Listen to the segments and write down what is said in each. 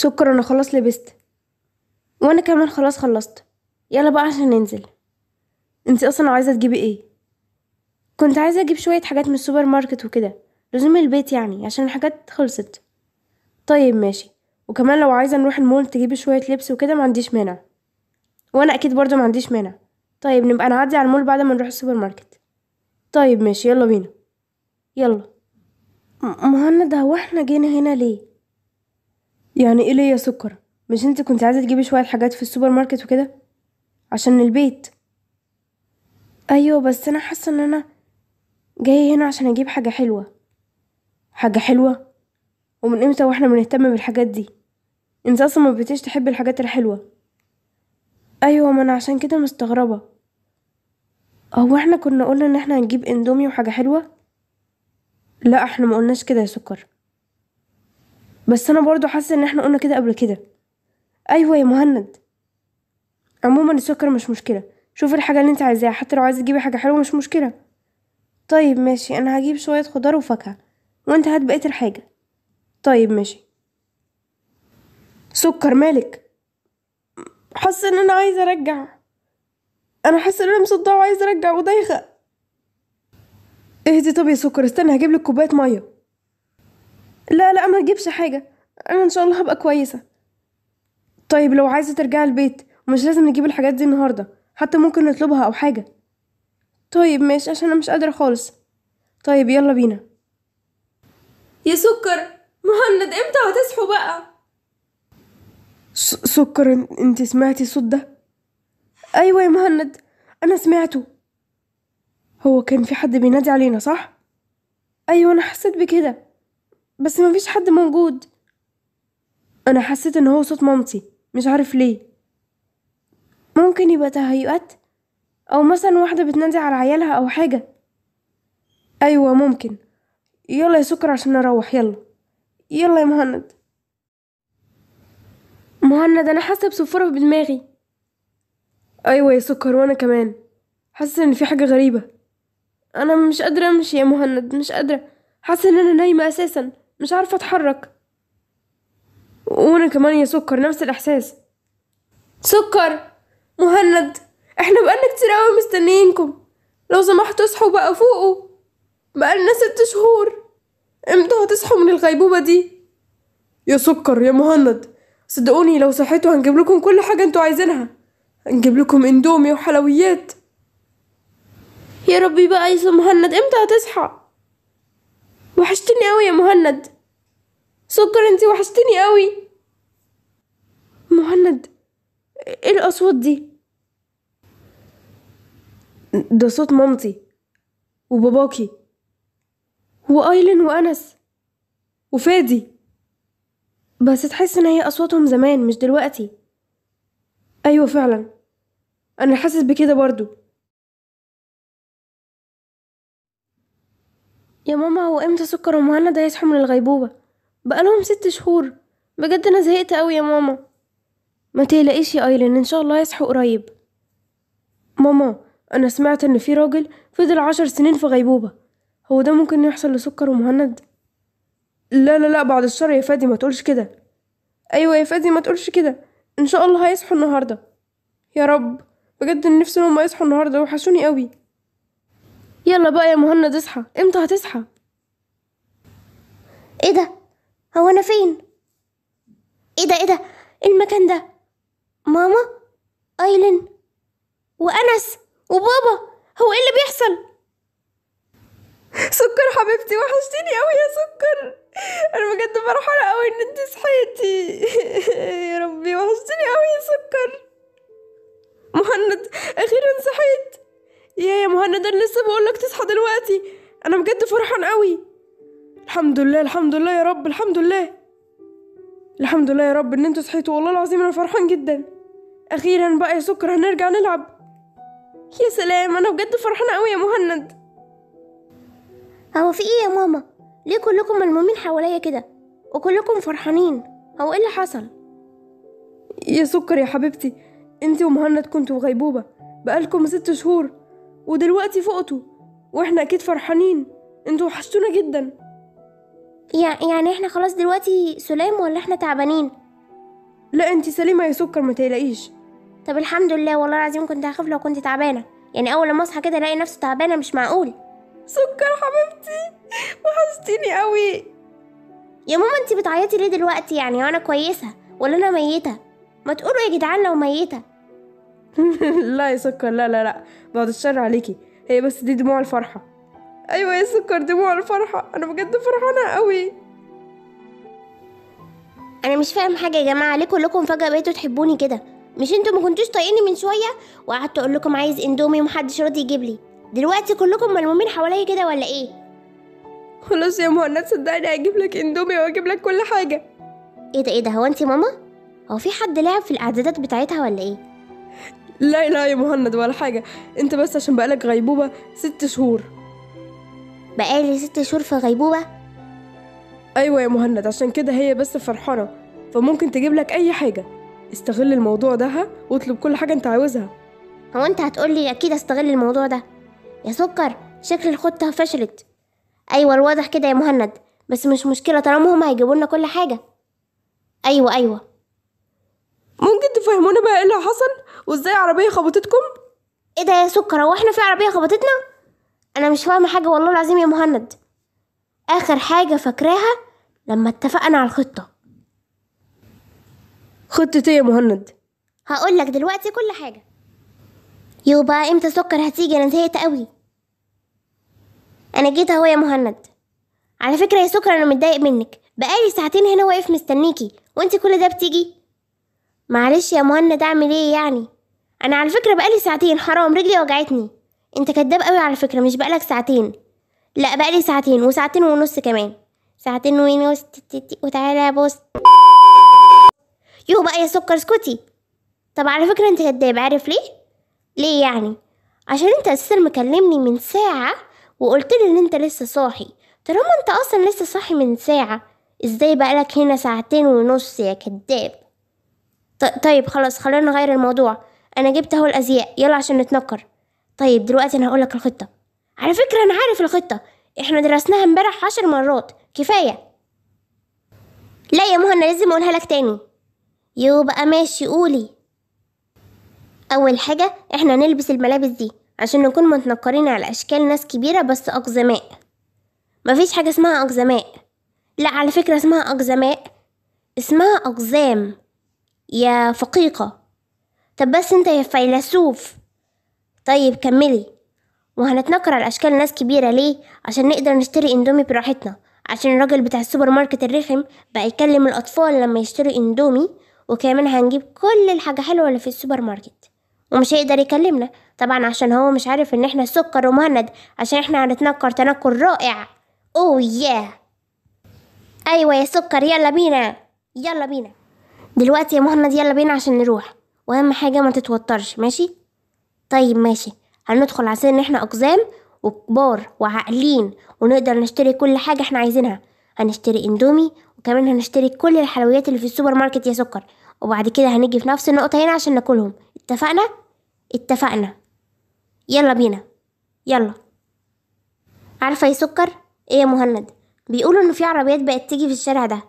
شكرا انا خلاص لبست وانا كمان خلاص خلصت يلا بقى عشان ننزل انتي اصلا عايزه تجيبي ايه كنت عايزه اجيب شويه حاجات من السوبر ماركت وكده لزوم البيت يعني عشان الحاجات خلصت طيب ماشي وكمان لو عايزه نروح المول تجيبي شويه لبس وكده ما عنديش مانع وانا اكيد برضو ما عنديش مانع طيب نبقى نعدي على المول بعد ما نروح السوبر ماركت طيب ماشي يلا بينا يلا مهند هو احنا جينا هنا ليه يعني ايه ليا سكر مش انت كنت عايزه تجيبي شويه حاجات في السوبر ماركت وكده عشان البيت ايوه بس انا حاسه ان انا جايه هنا عشان اجيب حاجه حلوه حاجه حلوه ومن امتى واحنا بنهتم بالحاجات دي انت اصلا ما بتيش تحب الحاجات الحلوه ايوه ما انا عشان كده مستغربه هو احنا كنا قلنا ان احنا هنجيب اندومي وحاجه حلوه لا احنا ما قلناش كده يا سكر بس انا برضو حاسه ان احنا قلنا كده قبل كده ايوه يا مهند عموما السكر مش مشكله شوفي الحاجه اللي انت عايزاها حتى لو عايزه تجيبي حاجه حلوه مش مشكله طيب ماشي انا هجيب شويه خضار وفاكهه وانت هات بقيه الحاجه طيب ماشي سكر مالك حاسه ان انا عايزه ارجع انا حاسه ان انا مصدعه وعايزه ارجع ودايخه اهدي طب يا سكر استنى هجيب لك كوبايه ميه لا لا ما تجيبش حاجة أنا إن شاء الله هبقى كويسة طيب لو عايزة ترجعي البيت مش لازم نجيب الحاجات دي النهاردة حتى ممكن نطلبها أو حاجة طيب ماشي عشان أنا مش قادرة خالص طيب يلا بينا يا سكر مهند امتى هتصحوا بقى سكر انت سمعتي الصوت ده ايوه يا مهند انا سمعته هو كان في حد بينادي علينا صح ايوه انا حسيت بكده بس مفيش حد موجود أنا حسيت إن هو صوت مامتي مش عارف ليه ممكن يبقى تهيؤات أو مثلا واحدة بتنادي على عيالها أو حاجة أيوة ممكن يلا يا سكر عشان أروح يلا يلا يا مهند مهند أنا حاسة بصفورة في دماغي أيوة يا سكر وأنا كمان حاسة إن في حاجة غريبة أنا مش قادرة أمشي يا مهند مش قادرة حاسة إن أنا نايمة أساسا مش عارفة أتحرك وأنا كمان يا سكر نفس الإحساس سكر مهند إحنا بقالنا كتير أوي مستنيينكم لو سمحتوا اصحوا بقى فوقوا بقالنا ست شهور امتى هتصحوا من الغيبوبة دي يا سكر يا مهند صدقوني لو صحيتوا هنجيب لكم كل حاجة انتوا عايزينها هنجيب لكم اندومي وحلويات يا ربي بقى يا مهند امتى هتصحى وحشتني قوي يا مهند سكر انت وحشتني قوي مهند ايه الاصوات دي ده صوت مامتي وباباكي وايلين وانس وفادي بس تحس ان هي اصواتهم زمان مش دلوقتي ايوه فعلا انا حاسس بكده برضو يا ماما هو امتى سكر ومهند هيصحوا من الغيبوبة بقالهم ست شهور بجد انا زهقت قوي يا ماما ما تقلقيش يا ايلين ان شاء الله يصحوا قريب ماما انا سمعت ان في راجل فضل عشر سنين في غيبوبة هو ده ممكن يحصل لسكر ومهند لا لا لا بعد الشر يا فادي ما تقولش كده ايوه يا فادي ما تقولش كده ان شاء الله هيصحوا النهارده يا رب بجد نفسي هما يصحوا النهارده وحشوني قوي يلا بقى يا مهند اصحى امتى هتصحى ايه ده هو انا فين ايه ده ايه ده إيه المكان ده ماما ايلين وانس وبابا هو ايه اللي بيحصل سكر حبيبتي وحشتيني قوي يا سكر انا بجد فرحانه قوي ان انت صحيتي يا ربي وحشتيني قوي يا سكر مهند اخيرا صحيت يا يا مهند انا لسه بقولك تصحى دلوقتي انا بجد فرحان قوي الحمد لله الحمد لله يا رب الحمد لله الحمد لله يا رب ان انتوا صحيتوا والله العظيم انا فرحان جدا اخيرا بقى يا سكر هنرجع نلعب يا سلام انا بجد فرحانه قوي يا مهند هو في ايه يا ماما ليه كلكم ملمومين حواليا كده وكلكم فرحانين هو ايه اللي حصل يا سكر يا حبيبتي انتي ومهند كنتوا في غيبوبه بقالكم ست شهور ودلوقتي فقتوا واحنا اكيد فرحانين انتوا وحشتونا جدا يعني احنا خلاص دلوقتي سلام ولا احنا تعبانين لا انت سليمه يا سكر ما تقلقيش طب الحمد لله والله العظيم كنت هخاف لو كنت تعبانه يعني اول لما اصحى كده الاقي نفسي تعبانه مش معقول سكر حبيبتي وحشتيني قوي يا ماما انت بتعيطي ليه دلوقتي يعني وانا كويسه ولا انا ميته ما تقولوا يا جدعان لو ميته لا يا سكر لا لا لا بعد الشر عليكي هي بس دي دموع الفرحة أيوة يا سكر دموع الفرحة أنا بجد فرحانة قوي أنا مش فاهم حاجة يا جماعة ليه كلكم فجأة بقيتوا تحبوني كده مش انتوا ما كنتوش طايقيني من شوية وقعدت أقول لكم عايز اندومي ومحدش راضي يجيب لي دلوقتي كلكم ملمومين حواليا كده ولا ايه خلاص يا مهند صدقني هجيب لك اندومي وهجيب لك كل حاجة ايه ده ايه ده هو انت ماما هو في حد لعب في الاعدادات بتاعتها ولا ايه لا لا يا مهند ولا حاجة انت بس عشان بقالك غيبوبة ست شهور بقالي ست شهور في غيبوبة أيوة يا مهند عشان كده هي بس فرحانة فممكن تجيب لك أي حاجة استغل الموضوع ده واطلب كل حاجة انت عاوزها هو انت هتقولي أكيد استغل الموضوع ده يا سكر شكل الخطة فشلت أيوة الواضح كده يا مهند بس مش مشكلة طالما هما هيجيبوا لنا كل حاجة أيوة أيوة ممكن تفهمونا بقى ايه اللي حصل وازاي عربيه خبطتكم ايه ده يا سكر هو احنا في عربيه خبطتنا انا مش فاهمه حاجه والله العظيم يا مهند اخر حاجه فاكراها لما اتفقنا على الخطه خطه ايه يا مهند هقول لك دلوقتي كل حاجه يوبا امتى سكر هتيجي انا زهقت قوي انا جيت اهو يا مهند على فكره يا سكر انا متضايق منك بقالي ساعتين هنا واقف مستنيكي وانت كل ده بتيجي معلش يا مهند اعمل ايه يعني انا على فكره بقالي ساعتين حرام رجلي وجعتني انت كداب قوي على فكره مش بقالك ساعتين لا بقالي ساعتين وساعتين ونص كمان ساعتين ونص وتعالى بص يو بقى يا سكر اسكتي طب على فكره انت كداب عارف ليه ليه يعني عشان انت اساسا مكلمني من ساعه وقلت لي ان انت لسه صاحي طالما انت اصلا لسه صاحي من ساعه ازاي بقالك هنا ساعتين ونص يا كداب طيب خلاص خلينا نغير الموضوع انا جبت اهو الازياء يلا عشان نتنكر طيب دلوقتي انا هقولك الخطه على فكره انا عارف الخطه احنا درسناها امبارح عشر مرات كفايه لا يا مهنا لازم اقولها لك تاني يو بقى ماشي قولي اول حاجه احنا نلبس الملابس دي عشان نكون متنكرين على اشكال ناس كبيره بس اقزماء مفيش حاجه اسمها اقزماء لا على فكره اسمها اقزماء اسمها اقزام يا فقيقه طب بس انت يا فيلسوف طيب كملي وهنتنكر على اشكال ناس كبيره ليه عشان نقدر نشتري اندومي براحتنا عشان الراجل بتاع السوبر ماركت الرخم بقى يكلم الاطفال لما يشتروا اندومي وكمان هنجيب كل الحاجه حلوه اللي في السوبر ماركت ومش هيقدر يكلمنا طبعا عشان هو مش عارف ان احنا سكر ومهند عشان احنا هنتنكر تنكر رائع اوه ياه ايوه يا سكر يلا بينا يلا بينا دلوقتي يا مهند يلا بينا عشان نروح واهم حاجه ما تتوترش ماشي طيب ماشي هندخل على ان احنا اقزام وكبار وعاقلين ونقدر نشتري كل حاجه احنا عايزينها هنشتري اندومي وكمان هنشتري كل الحلويات اللي في السوبر ماركت يا سكر وبعد كده هنيجي في نفس النقطه هنا عشان ناكلهم اتفقنا اتفقنا يلا بينا يلا عارفه يا سكر ايه يا مهند بيقولوا ان في عربيات بقت تيجي في الشارع ده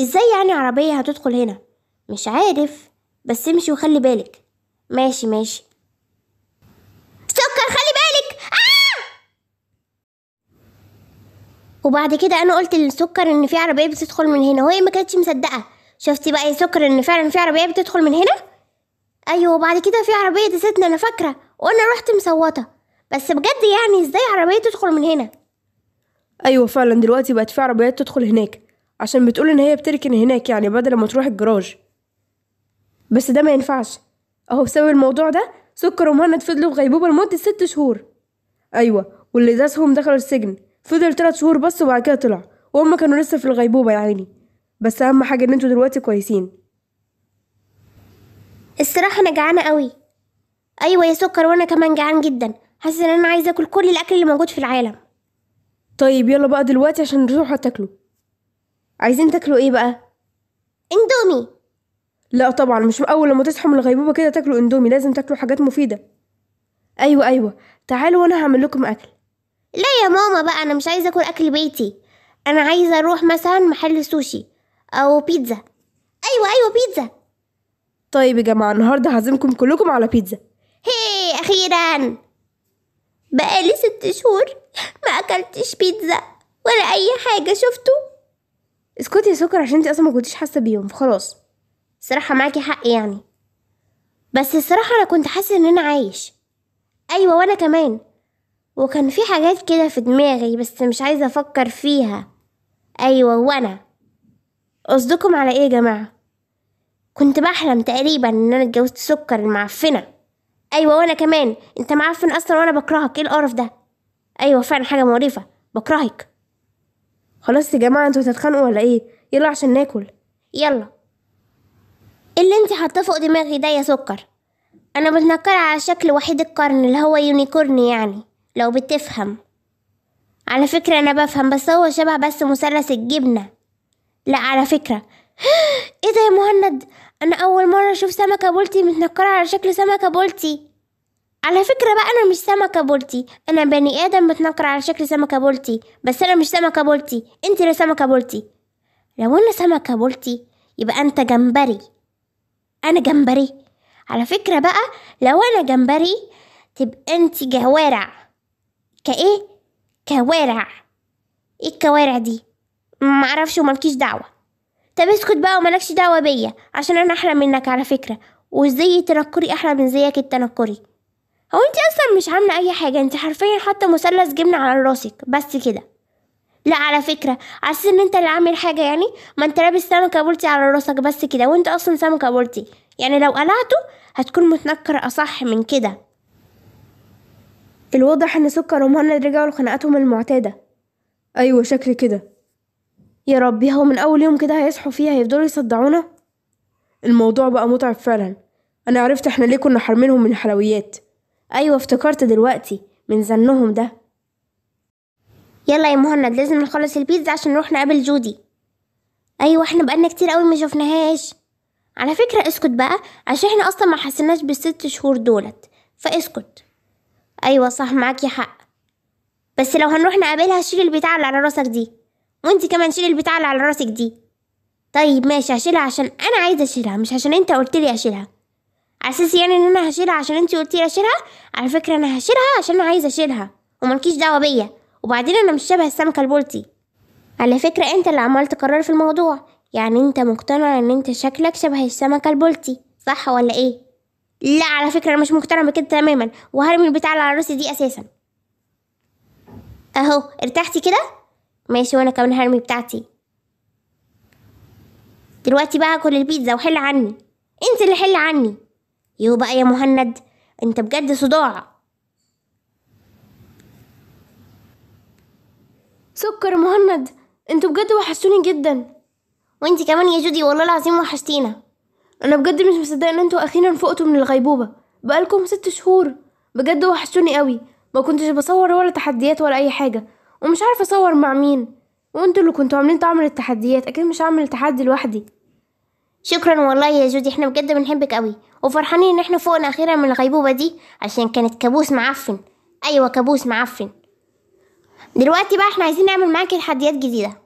ازاي يعني عربيه هتدخل هنا مش عارف بس امشي وخلي بالك ماشي ماشي سكر خلي بالك آه! وبعد كده انا قلت للسكر ان في عربيه بتدخل من هنا وهي ما كانتش مصدقه شفتي بقى يا سكر ان فعلا في عربيه بتدخل من هنا ايوه وبعد كده في عربيه دستنا انا فاكره وانا رحت مصوته بس بجد يعني ازاي عربيه تدخل من هنا ايوه فعلا دلوقتي بقت في عربيات تدخل هناك عشان بتقول ان هي بتركن هناك يعني بدل ما تروح الجراج بس ده ما ينفعش اهو بسبب الموضوع ده سكر ومهند فضلوا في غيبوبة لمدة ست شهور أيوة واللي داسهم دخلوا السجن فضل ثلاث شهور بس وبعد كده طلع وهم كانوا لسه في الغيبوبة يا عيني بس أهم حاجة إن انتوا دلوقتي كويسين الصراحة أنا جعانة قوي أيوة يا سكر وأنا كمان جعان جدا حاسس إن أنا عايزة أكل كل الأكل اللي موجود في العالم طيب يلا بقى دلوقتي عشان نروح تاكلوا عايزين تاكلوا إيه بقى؟ اندومي لا طبعا مش اول لما تصحوا من الغيبوبه كده تاكلوا اندومي لازم تاكلوا حاجات مفيده ايوه ايوه تعالوا وانا هعمل لكم اكل لا يا ماما بقى انا مش عايزه اكل اكل بيتي انا عايزه اروح مثلا محل سوشي او بيتزا ايوه ايوه بيتزا طيب يا جماعه النهارده هعزمكم كلكم على بيتزا هي اخيرا بقالي ست شهور ما اكلتش بيتزا ولا اي حاجه شفتوا اسكتي يا سكر عشان انت اصلا ما كنتيش حاسه بيهم فخلاص صراحة معاكي حق يعني بس الصراحة أنا كنت حاسة إن أنا عايش أيوة وأنا كمان وكان في حاجات كده في دماغي بس مش عايزة أفكر فيها أيوة وأنا قصدكم على إيه يا جماعة؟ كنت بحلم تقريبا إن أنا اتجوزت سكر المعفنة أيوة وأنا كمان أنت معفن أصلا وأنا بكرهك إيه القرف ده؟ أيوة فعلا حاجة مقرفة بكرهك خلاص يا جماعة انتوا هتتخانقوا ولا إيه؟ يلا عشان ناكل يلا اللي انت حاطاه فوق دماغي ده يا سكر انا بتنكر على شكل وحيد القرن اللي هو يونيكورن يعني لو بتفهم على فكرة انا بفهم بس هو شبه بس مثلث الجبنة لا على فكرة ايه ده يا مهند انا اول مرة اشوف سمكة بولتي متنكرة على شكل سمكة بولتي على فكرة بقى أنا مش سمكة بولتي أنا بني آدم متنكر على شكل سمكة بولتي بس أنا مش سمكة بولتي أنت اللي سمكة بولتي لو أنا سمكة بولتي يبقى أنت جمبري أنا جمبري على فكرة بقى لو أنا جمبري تبقى أنت جوارع كإيه؟ كوارع إيه الكوارع دي؟ معرفش وملكيش دعوة طب اسكت بقى وملكش دعوة بيا عشان أنا أحلى منك على فكرة وزي تنكري أحلى من زيك التنكري هو انت اصلا مش عامله اي حاجه انت حرفيا حاطه مثلث جبنه على راسك بس كده لا على فكرة عسى ان انت اللي عامل حاجة يعني ما انت لابس سمكة بولتي على راسك بس كده وانت اصلا سمكة بولتي يعني لو قلعته هتكون متنكر اصح من كده الواضح ان سكر ومهند رجعوا لخناقاتهم المعتادة ايوه شكل كده يا ربي هو من اول يوم كده هيصحوا فيها هيفضلوا يصدعونا الموضوع بقى متعب فعلا انا عرفت احنا ليه كنا حارمينهم من الحلويات ايوه افتكرت دلوقتي من زنهم ده يلا يا مهند لازم نخلص البيتزا عشان نروح نقابل جودي ايوه احنا بقالنا كتير قوي ما شفناهاش على فكرة اسكت بقى عشان احنا اصلا ما حسيناش بالست شهور دولت فاسكت ايوه صح معاكي حق بس لو هنروح نقابلها شيل البتاع اللي على راسك دي وانت كمان شيل البتاع اللي على راسك دي طيب ماشي هشيلها عشان انا عايزه اشيلها مش عشان انت قلت لي اشيلها على اساس يعني ان انا هشيلها عشان انت قلت لي اشيلها على فكره انا هشيلها عشان انا عايزه اشيلها وملكيش دعوه بيا وبعدين أنا مش شبه السمكة البلطي على فكرة أنت اللي عمال تقرر في الموضوع يعني أنت مقتنع إن أنت شكلك شبه السمكة البلطي صح ولا إيه؟ لا على فكرة أنا مش مقتنع بكده تماما وهرمي البتاع اللي على راسي دي أساسا أهو ارتحتي كده؟ ماشي وأنا كمان هرمي بتاعتي دلوقتي بقى كل البيتزا وحل عني انت اللي حل عني يو بقى يا مهند انت بجد صداع سكر مهند انتوا بجد وحشتوني جدا وانت كمان يا جودي والله العظيم وحشتينا انا بجد مش مصدقه ان انتوا اخيرا فقتوا من الغيبوبه بقالكم ست شهور بجد وحشتوني قوي ما كنتش بصور ولا تحديات ولا اي حاجه ومش عارفه اصور مع مين وانتوا اللي كنتوا عاملين طعم التحديات اكيد مش هعمل التحدي لوحدي شكرا والله يا جودي احنا بجد بنحبك قوي وفرحانين ان احنا فوقنا اخيرا من الغيبوبه دي عشان كانت كابوس معفن ايوه كابوس معفن دلوقتي بقى احنا عايزين نعمل معاكي تحديات جديده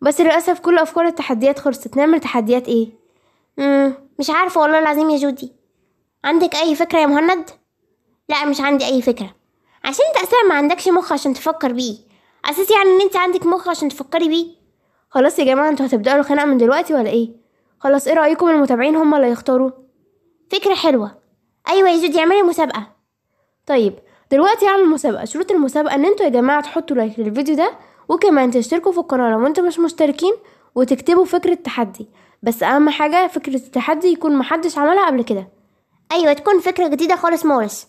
بس للاسف كل افكار التحديات خلصت نعمل تحديات ايه مم. مش عارفه والله العظيم يا جودي عندك اي فكره يا مهند لا مش عندي اي فكره عشان انت اساسا ما عندكش مخ عشان تفكر بيه اساس يعني ان انت عندك مخ عشان تفكري بيه خلاص يا جماعه انتوا هتبداوا الخناقه من دلوقتي ولا ايه خلاص ايه رايكم المتابعين هما اللي هيختاروا فكره حلوه ايوه يا جودي اعملي مسابقه طيب دلوقتي هعمل مسابقه شروط المسابقه ان انتوا يا جماعه تحطوا لايك للفيديو ده وكمان تشتركوا في القناه لو انتوا مش مشتركين وتكتبوا فكره تحدي بس اهم حاجه فكره التحدي يكون محدش عملها قبل كده ايوه تكون فكره جديده خالص مورس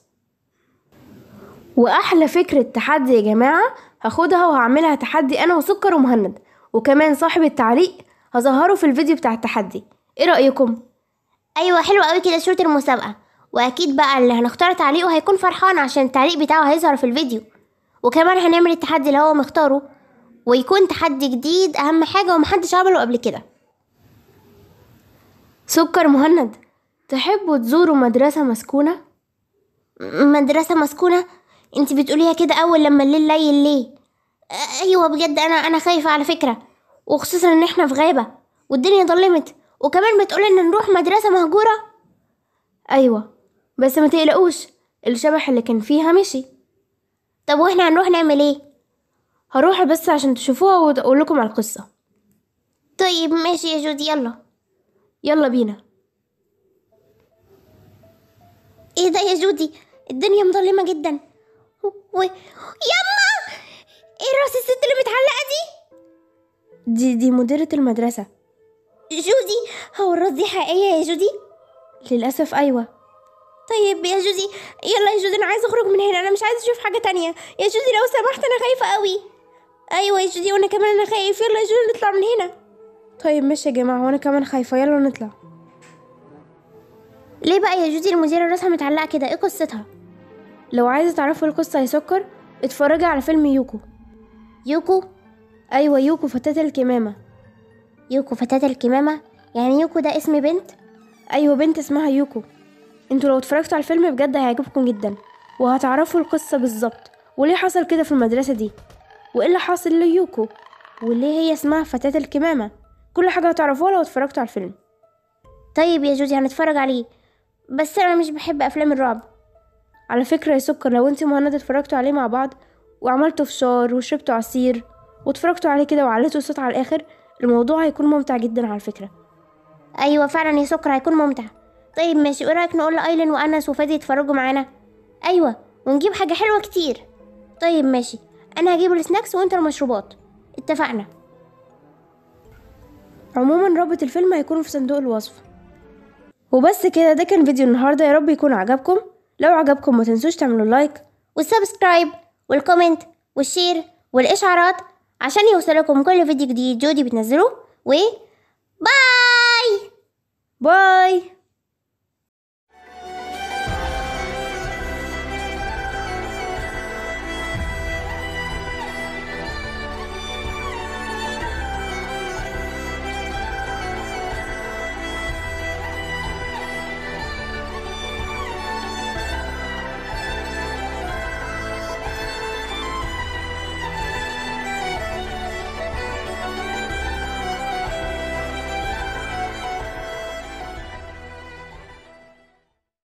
واحلى فكره تحدي يا جماعه هاخدها وهعملها تحدي انا وسكر ومهند وكمان صاحب التعليق هظهره في الفيديو بتاع التحدي ايه رايكم ايوه حلو قوي كده شروط المسابقه واكيد بقى اللي هنختار تعليقه هيكون فرحان عشان التعليق بتاعه هيظهر في الفيديو وكمان هنعمل التحدي اللي هو مختاره ويكون تحدي جديد اهم حاجه ومحدش عمله قبل كده سكر مهند تحبوا تزوروا مدرسه مسكونه مدرسه مسكونه انت بتقوليها كده اول لما الليل ليل ليه ايوه بجد انا انا خايفه على فكره وخصوصا ان احنا في غابه والدنيا ضلمت وكمان بتقول ان نروح مدرسه مهجوره ايوه بس ما تقلقوش الشبح اللي كان فيها مشي طب واحنا هنروح نعمل ايه هروح بس عشان تشوفوها وتقول لكم على القصه طيب ماشي يا جود يلا يلا بينا ايه ده يا جودي الدنيا مظلمه جدا و... يلا ايه راس الست اللي متعلقه دي دي دي مديره المدرسه جودي هو الراس دي حقيقيه يا جودي للاسف ايوه طيب يا جوزي يلا يا جوزي انا عايزه اخرج من هنا انا مش عايزه اشوف حاجه تانية يا جوزي لو سمحت انا خايفه قوي ايوه يا جوزي وانا كمان انا خايف يلا يا جوزي نطلع من هنا طيب ماشي يا جماعه وانا كمان خايفه يلا نطلع ليه بقى يا جوزي المديره راسها متعلقه كده ايه قصتها لو عايزه تعرفوا القصه يا سكر اتفرجي على فيلم يوكو يوكو ايوه يوكو فتاه الكمامه يوكو فتاه الكمامه يعني يوكو ده اسم بنت ايوه بنت اسمها يوكو انتوا لو اتفرجتوا على الفيلم بجد هيعجبكم جدا وهتعرفوا القصة بالظبط وليه حصل كده في المدرسة دي وايه اللي حاصل ليوكو وليه هي اسمها فتاة الكمامة كل حاجة هتعرفوها لو اتفرجتوا على الفيلم طيب يا جوزي هنتفرج عليه بس انا مش بحب افلام الرعب على فكرة يا سكر لو انت مهند اتفرجتوا عليه مع بعض وعملتوا فشار وشربتوا عصير واتفرجتوا عليه كده وعليتوا الصوت على الاخر الموضوع هيكون ممتع جدا على فكرة ايوه فعلا يا سكر هيكون ممتع طيب ماشي ايه رايك نقول لايلين وانس وفادي يتفرجوا معانا ايوه ونجيب حاجه حلوه كتير طيب ماشي انا هجيب السناكس وانت المشروبات اتفقنا عموما رابط الفيلم هيكون في صندوق الوصف وبس كده ده كان فيديو النهارده يا رب يكون عجبكم لو عجبكم ما تنسوش تعملوا لايك والسبسكرايب والكومنت والشير والاشعارات عشان يوصلكم كل فيديو جديد جودي بتنزله و باي